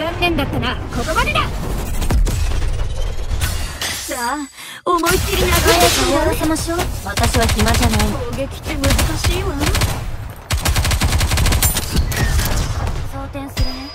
残念だったなここまでださあ思いっきり殴って終わらせましょう私は暇じゃない攻撃って難しいわ装填するね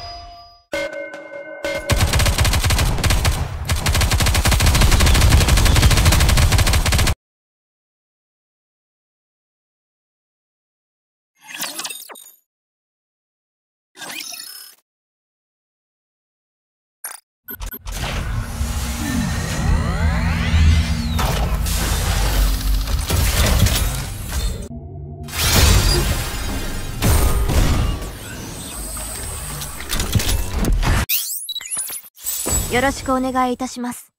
よろしくお願いいたします。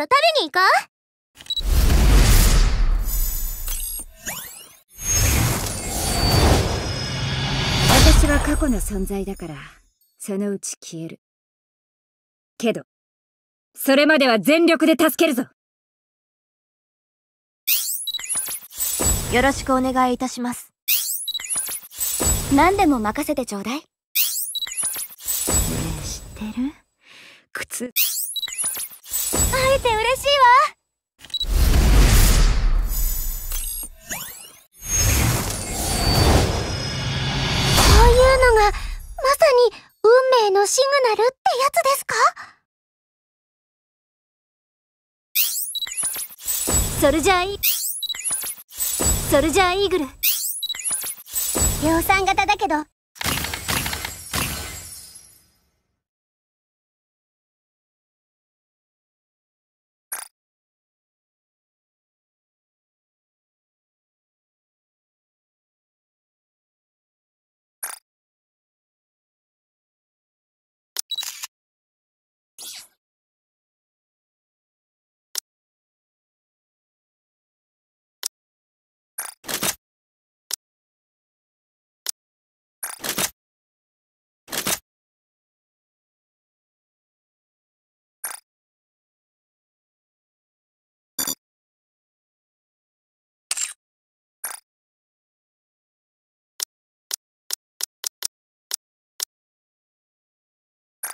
の食べに行こう私は過去の存在だからそのうち消えるけどそれまでは全力で助けるぞよろしくお願いいたします何でも任せてちょうだいねえ知ってる靴のシグナルってやつですかソルジャーイソルジャーイーグル量産型だけど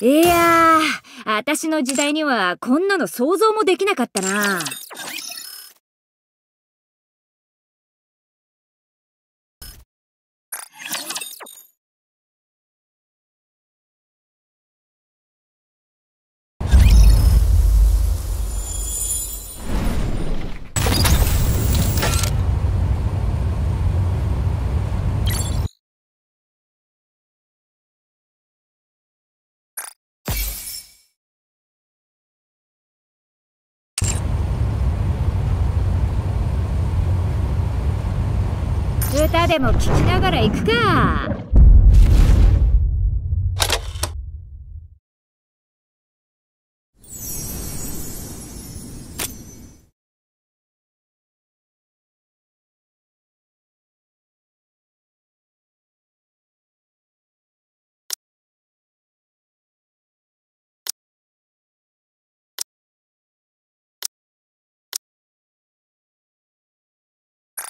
いやー、私の時代にはこんなの想像もできなかったな。歌でも聴きながら行くか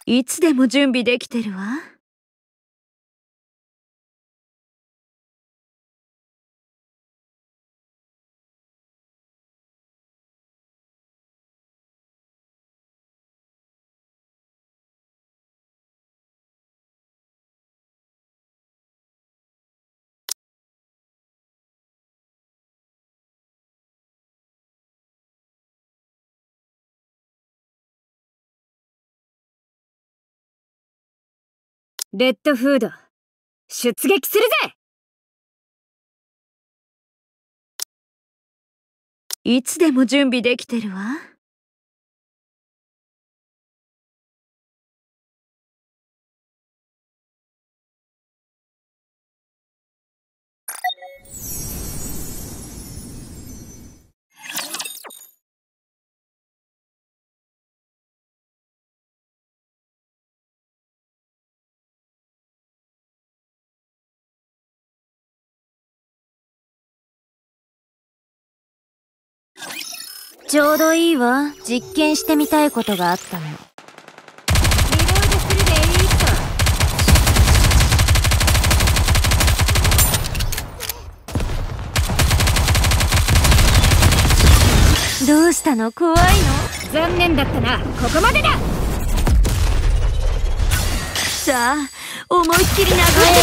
いつでも準備できてるわ。レッドフード出撃するぜいつでも準備できてるわ。ちょうどいいわ実験してみたいことがあったのリーするでいいか。どうしたの怖いの残念だったなここまでださあ思いっきり殴って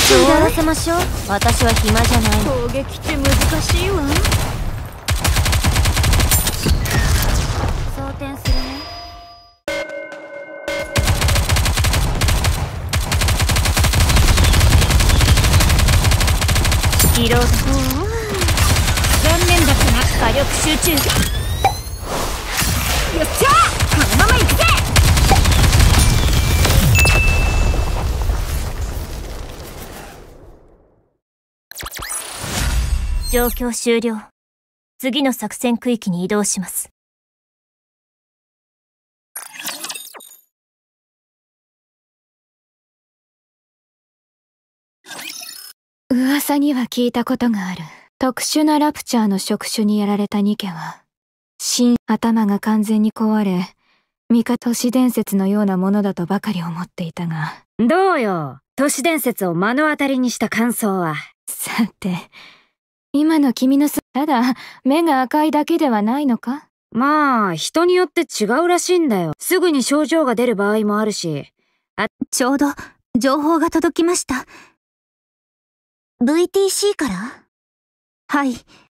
終わらせましょう私は暇じゃない攻撃って難しいわ二郎残念だった火力集中よっしゃこのまま行くぜ状況終了次の作戦区域に移動します噂には聞いたことがある。特殊なラプチャーの触手にやられたニケは、新頭が完全に壊れ、三日都市伝説のようなものだとばかり思っていたが。どうよ都市伝説を目の当たりにした感想は。さて、今の君のす、ただ、目が赤いだけではないのかまあ、人によって違うらしいんだよ。すぐに症状が出る場合もあるし。あ、ちょうど、情報が届きました。VTC からはい。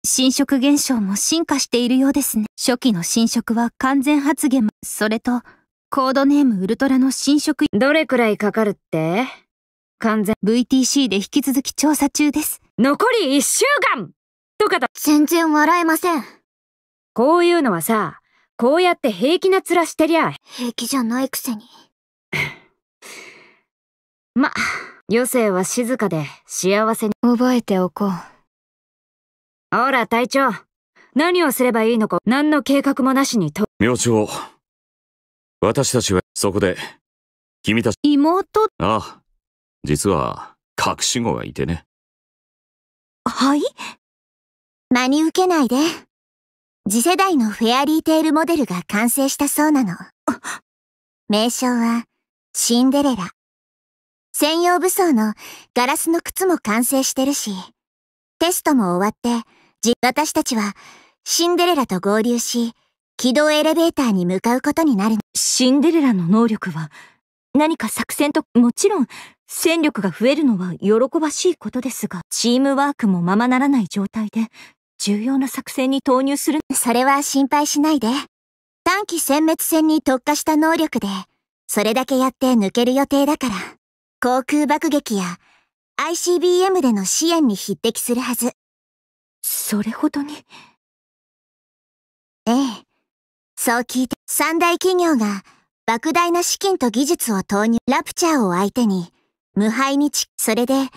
侵食現象も進化しているようですね。初期の侵食は完全発言、それと、コードネームウルトラの侵食。どれくらいかかるって完全 VTC で引き続き調査中です。残り1週間とかだ。全然笑えません。こういうのはさ、こうやって平気な面してりゃ。平気じゃないくせに。ま、余生は静かで幸せに覚えておこうほら隊長何をすればいいのか何の計画もなしにと明朝私たちはそこで君たち妹ああ実は隠し子がいてねはい真に受けないで次世代のフェアリーテールモデルが完成したそうなの名称はシンデレラ専用武装のガラスの靴も完成してるし、テストも終わって、私たちはシンデレラと合流し、軌道エレベーターに向かうことになる。シンデレラの能力は、何か作戦と、もちろん、戦力が増えるのは喜ばしいことですが、チームワークもままならない状態で、重要な作戦に投入する。それは心配しないで。短期殲滅戦に特化した能力で、それだけやって抜ける予定だから。航空爆撃や ICBM での支援に匹敵するはず。それほどに。ええ。そう聞いて、三大企業が莫大な資金と技術を投入、ラプチャーを相手に、無敗にち、それで、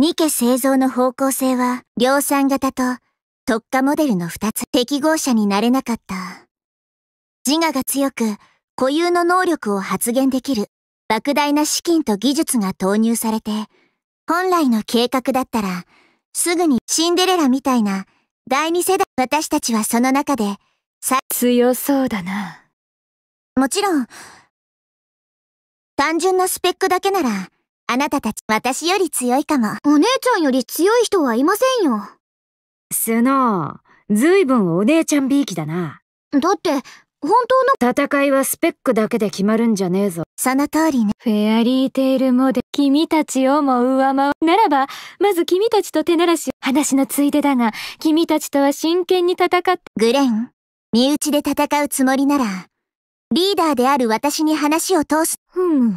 ニケ製造の方向性は、量産型と特化モデルの2つ、適合者になれなかった。自我が強く、固有の能力を発現できる莫大な資金と技術が投入されて、本来の計画だったら、すぐにシンデレラみたいな第二世代私たちはその中で、さ、強そうだな。もちろん、単純なスペックだけなら、あなたたち私より強いかも。お姉ちゃんより強い人はいませんよ。スノー、ずいぶんお姉ちゃんびいきだな。だって、本当の戦いはスペックだけで決まるんじゃねえぞ。その通りね。フェアリーテイルモデル、君たちをも上回る。ならば、まず君たちと手ならし、話のついでだが、君たちとは真剣に戦った。グレン、身内で戦うつもりなら、リーダーである私に話を通す。ふむ。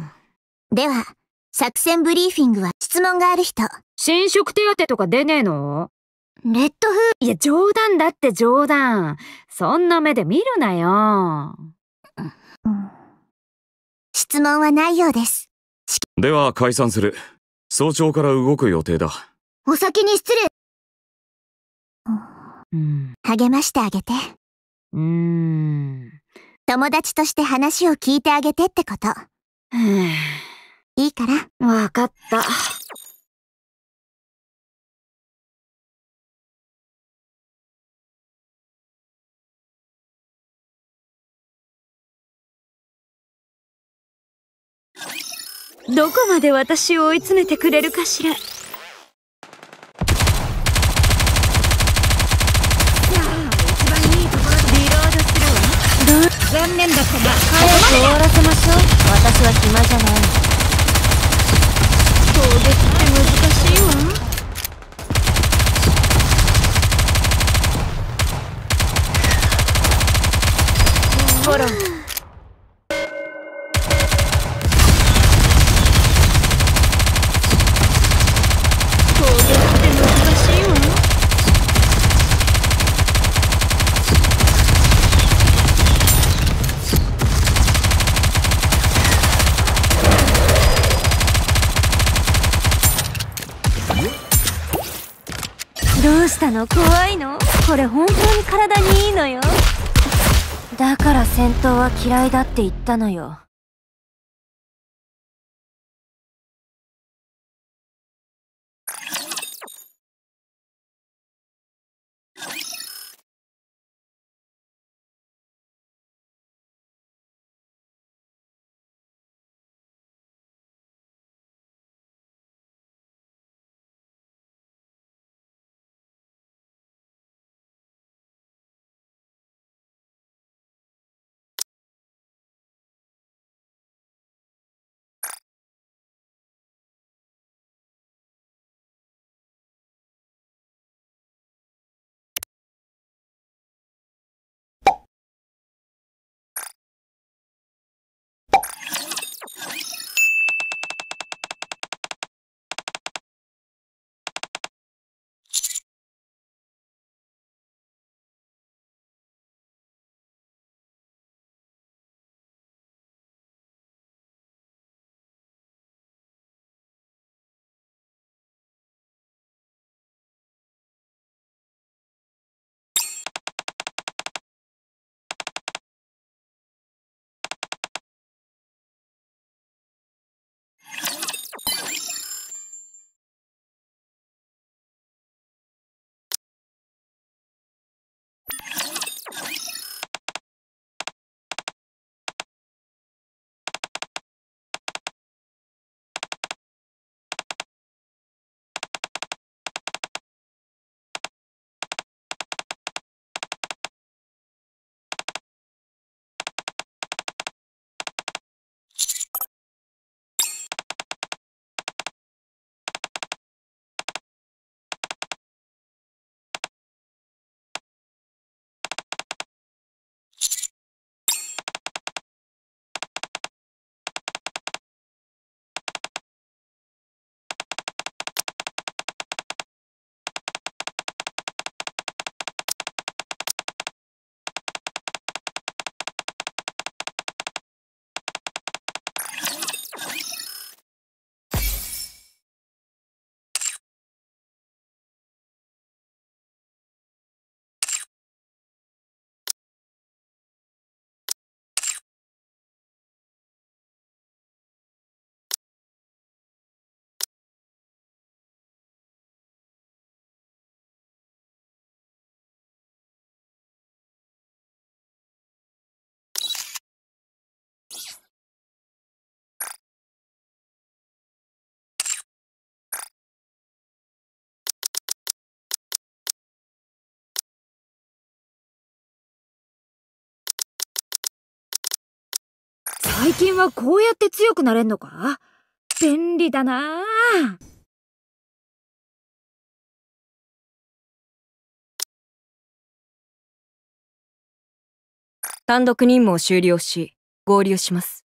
では、作戦ブリーフィングは質問がある人。侵食手当とか出ねえのレッドフー。いや、冗談だって冗談。そんな目で見るなよ。うん質問はないようです。では解散する。早朝から動く予定だ。お先に失礼。うん、励ましてあげて。うーん。友達として話を聞いてあげてってこと。いいから。わかった。どこまで私を追い詰めてくれるかしらいい一番リロードするわ残念だったが早く終わらせましょう私は暇じゃない攻撃って難しいわほられ本当に体にいいのよだから戦闘は嫌いだって言ったのよ最近はこうやって強くなれんのか便利だなあ。単独任務を終了し、合流します。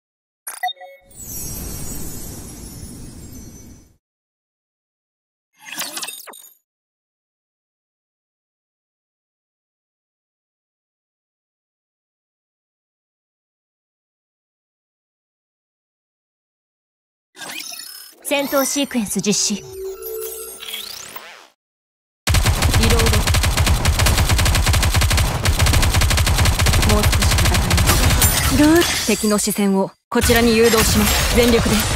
戦闘シークエンス実施リロードもう少し戦いましょ敵の視線をこちらに誘導します全力です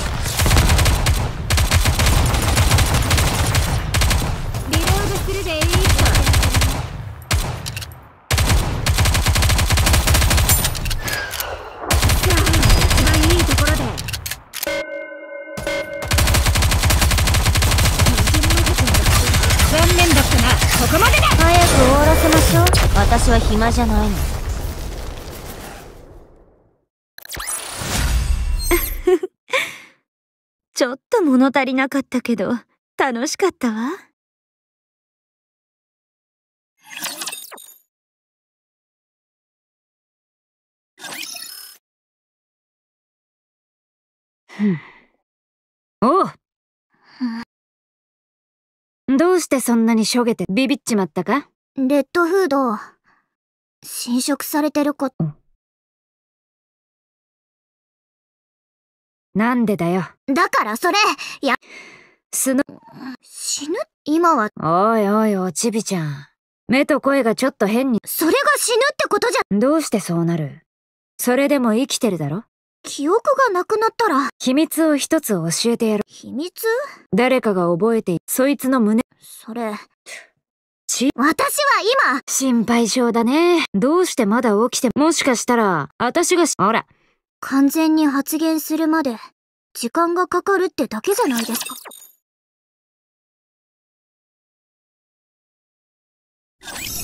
暇じゃないの ちょっと物足りなかったけど楽しかったわおうどうしてそんなにしょげてビビっちまったかレッドフード侵食されてること。なんでだよ。だからそれ、や、すの、死ぬ今は。おいおいおちびちゃん。目と声がちょっと変に。それが死ぬってことじゃ。どうしてそうなるそれでも生きてるだろ記憶がなくなったら。秘密を一つ教えてやる。秘密誰かが覚えてい、そいつの胸。それ、ち、私は今心配性だね。どうしてまだ起きて、もしかしたら、私がし、ほら。完全に発言するまで、時間がかかるってだけじゃないですか。you